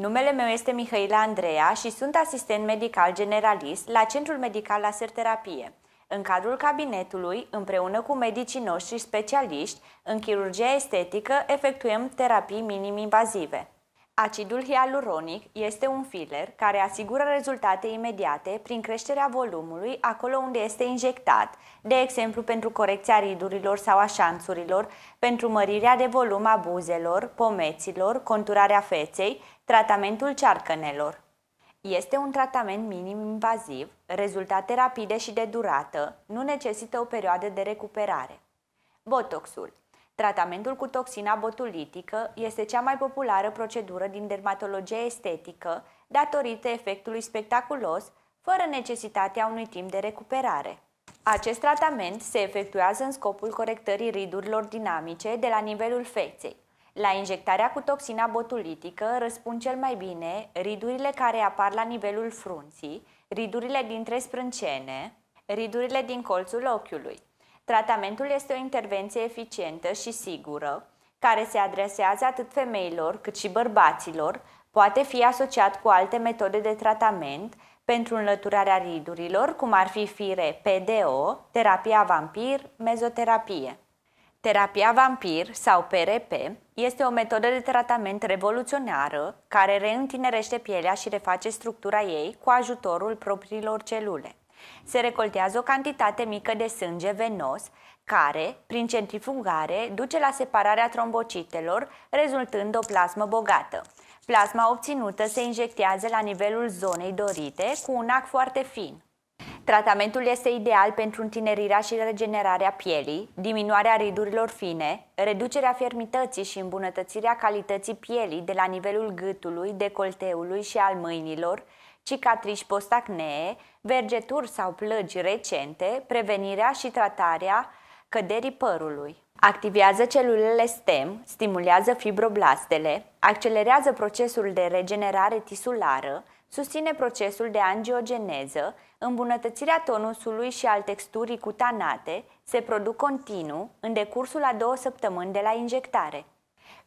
Numele meu este Mihaila Andreea și sunt asistent medical generalist la Centrul Medical la Terapie. În cadrul cabinetului, împreună cu medicii noștri specialiști, în chirurgia estetică efectuăm terapii minim-invazive. Acidul hialuronic este un filler care asigură rezultate imediate prin creșterea volumului acolo unde este injectat, de exemplu pentru corecția ridurilor sau a șanțurilor, pentru mărirea de volum a buzelor, pomeților, conturarea feței, tratamentul cearcănelor. Este un tratament minim invaziv, rezultate rapide și de durată, nu necesită o perioadă de recuperare. Botoxul Tratamentul cu toxina botulitică este cea mai populară procedură din dermatologia estetică, datorită efectului spectaculos, fără necesitatea unui timp de recuperare. Acest tratament se efectuează în scopul corectării ridurilor dinamice de la nivelul feței. La injectarea cu toxina botulitică răspund cel mai bine ridurile care apar la nivelul frunții, ridurile dintre sprâncene, ridurile din colțul ochiului. Tratamentul este o intervenție eficientă și sigură, care se adresează atât femeilor cât și bărbaților, poate fi asociat cu alte metode de tratament pentru înlăturarea ridurilor, cum ar fi fire PDO, terapia vampir, mezoterapie. Terapia vampir sau PRP este o metodă de tratament revoluționară care reîntinerește pielea și reface structura ei cu ajutorul propriilor celule. Se recoltează o cantitate mică de sânge venos, care, prin centrifugare, duce la separarea trombocitelor, rezultând o plasmă bogată. Plasma obținută se injectează la nivelul zonei dorite, cu un ac foarte fin. Tratamentul este ideal pentru întinerirea și regenerarea pielii, diminuarea ridurilor fine, reducerea fermității și îmbunătățirea calității pielii de la nivelul gâtului, decolteului și al mâinilor, cicatrici postacnee, vergeturi sau plăgi recente, prevenirea și tratarea căderii părului. Activează celulele STEM, stimulează fibroblastele, accelerează procesul de regenerare tisulară, susține procesul de angiogeneză, îmbunătățirea tonusului și al texturii cutanate se produc continuu în decursul a două săptămâni de la injectare.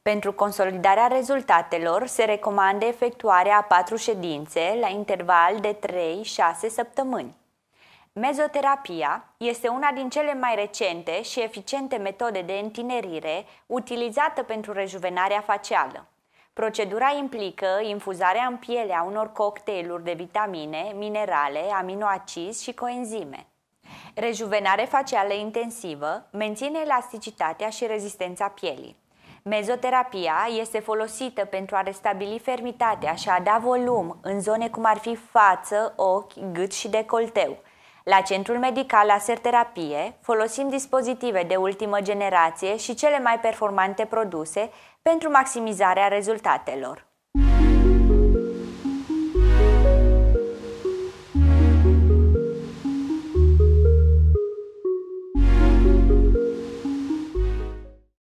Pentru consolidarea rezultatelor se recomandă efectuarea a patru ședințe la interval de 3-6 săptămâni. Mezoterapia este una din cele mai recente și eficiente metode de întinerire utilizată pentru rejuvenarea facială. Procedura implică infuzarea în piele a unor cocktailuri de vitamine, minerale, aminoacizi și coenzime. Rejuvenare facială intensivă menține elasticitatea și rezistența pielii. Mezoterapia este folosită pentru a restabili fermitatea și a da volum în zone cum ar fi față, ochi, gât și decolteu. La Centrul Medical Laser Terapie folosim dispozitive de ultimă generație și cele mai performante produse pentru maximizarea rezultatelor.